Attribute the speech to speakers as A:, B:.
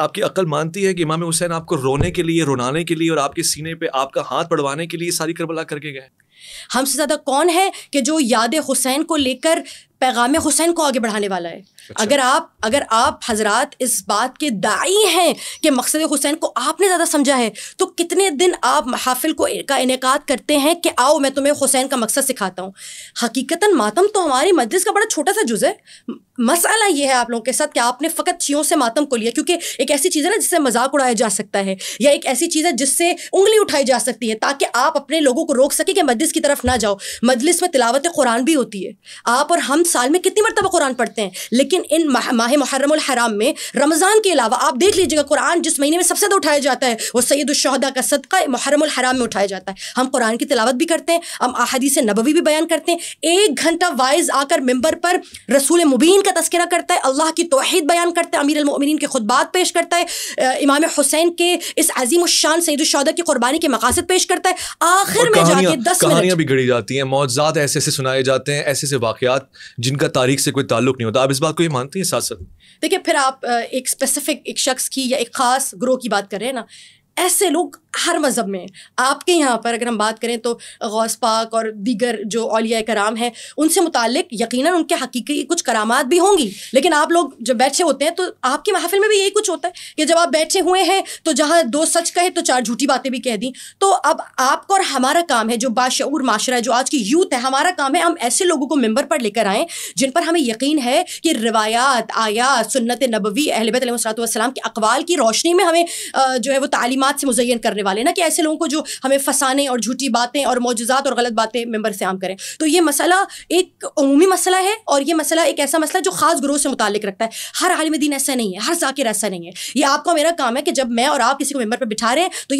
A: आपकी अक्ल मानती है कि इमाम हुसैन आपको रोने के लिए रोनाने के लिए और आपके सीने पे आपका हाथ पड़वाने के लिए सारी करबला करके गए
B: हमसे ज़्यादा कौन है कि जो याद हुसैन को लेकर पैगाम हुसैन को आगे बढ़ाने वाला है अच्छा। अगर आप अगर आप हजरात इस बात के दाई हैं कि मकसद हुसैन को आपने ज़्यादा समझा है तो कितने दिन आप महाफिल को का इनका करते हैं कि आओ मैं तुम्हें हुसैन का मकसद सिखाता हूँ हकीकता मातम तो हमारी मदरस का बड़ा छोटा सा जुज है मसला ये है आप लोगों के साथ कि आपने फ़कत शियों से मातम को लिया क्योंकि एक ऐसी चीज़ है ना जिससे मजाक उड़ाया जा सकता है या एक ऐसी चीज़ है जिससे उंगली उठाई जा सकती है ताकि आप अपने लोगों को रोक सके कि मजलिस की तरफ ना जाओ मजलिस में तिलावत कुरान भी होती है आप और हम साल में कितनी मरतबा कुरान पढ़ते हैं लेकिन इन माह, मुहर्रम हराम में रमज़ान के अलावा आप देख लीजिएगा कुरान जिस महीने में सबसे ज़्यादा उठाया जाता है वो सैदुलशहदा का सदका मुहर्रम हराम में उठाया जाता है हम कुरान की तिलावत भी करते हैं हम अहदी से नबवी भी बयान करते हैं एक घंटा वाइज आकर मेम्बर पर रसूल मुबीन का तस्करा करता है अल्लाह की तोहद बयान करता है अमीर अमीरमिन के खुदबात पेश करता है इमाम हुसैन के इस अजीम शान सैदुलशहदा की कुरबानी के मकासद पेश करता है आखिर में जाके दस कहानियाँ
A: भी घड़ी जाती हैं मौजात ऐसे ऐसे सुनाए जाते हैं ऐसे ऐसे वाक़ात जिनका तारीख से कोई ताल्लुक नहीं होता आप इस बात को ये मानते हैं साथ साथ
B: देखिए फिर आप एक स्पेसिफिक एक शख्स की या एक ख़ास ग्रोह की बात कर रहे हैं ना ऐसे लोग हर मज़हब में आपके यहाँ पर अगर हम बात करें तो गौस पाक और दीगर जो अलिया कराम हैं उनसे मुतक यकीन उनके हकीकी कुछ करामात भी होंगी लेकिन आप लोग जब बैठे होते हैं तो आपकी महफिल में भी यही कुछ होता है कि जब आप बैठे हुए हैं तो जहाँ दो सच कहे तो चार झूठी बातें भी कह दी तो अब आपका और हमारा काम है जो बाशूर माशरा है जो आज की यूथ है हमारा काम है हम ऐसे लोगों को मेम्बर पर लेकर आएँ जिन पर हमें यकीन है कि रवायात आयात सुन्नत नबवी अहलबत के अकवाल की रोशनी में हमें जो है वो तालीम कलमात से मुजयन करने वाले ना कि ऐसे लोगों को जो हमें फंसाने और झूठी बातें और मौजात और गलत बातें मेम्बर से आम करें तो ये मसला एक अमूमी मसला है और ये मसला एक ऐसा मसला जो ख़ास ग्रोह से मुतल रखता है हर आलम दिन ऐसा नहीं है हर जाकिर ऐसा नहीं है ये आपका मेरा काम है कि जब मैं और आप किसी को मेम्बर पर बिठा रहे हैं तो